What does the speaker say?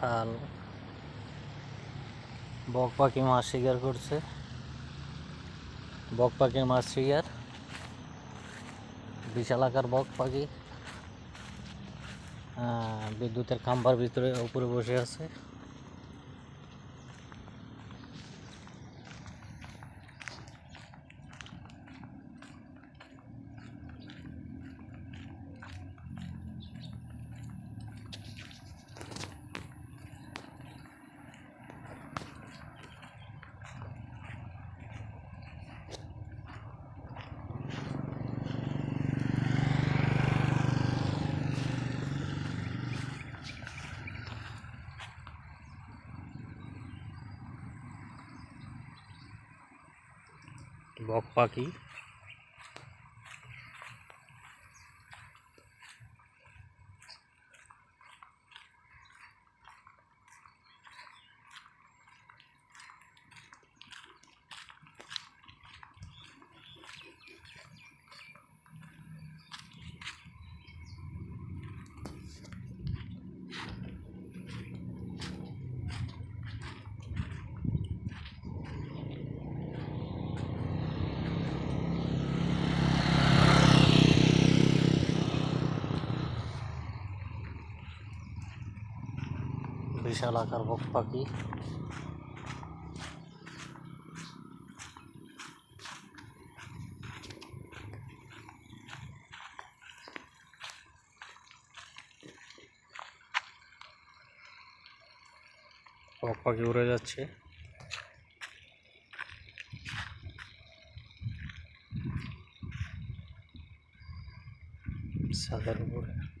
খাল বক পাখি মাছ শিকার করছে বক পাখির মাছ শিকার বিশাল আকার বক পাখি বিদ্যুতের খাম্বার ভিতরে উপরে বসে আছে बकपाखी বিশাল আকার বক পাখি বক পাখি উড়ে যাচ্ছে সাদার উপরে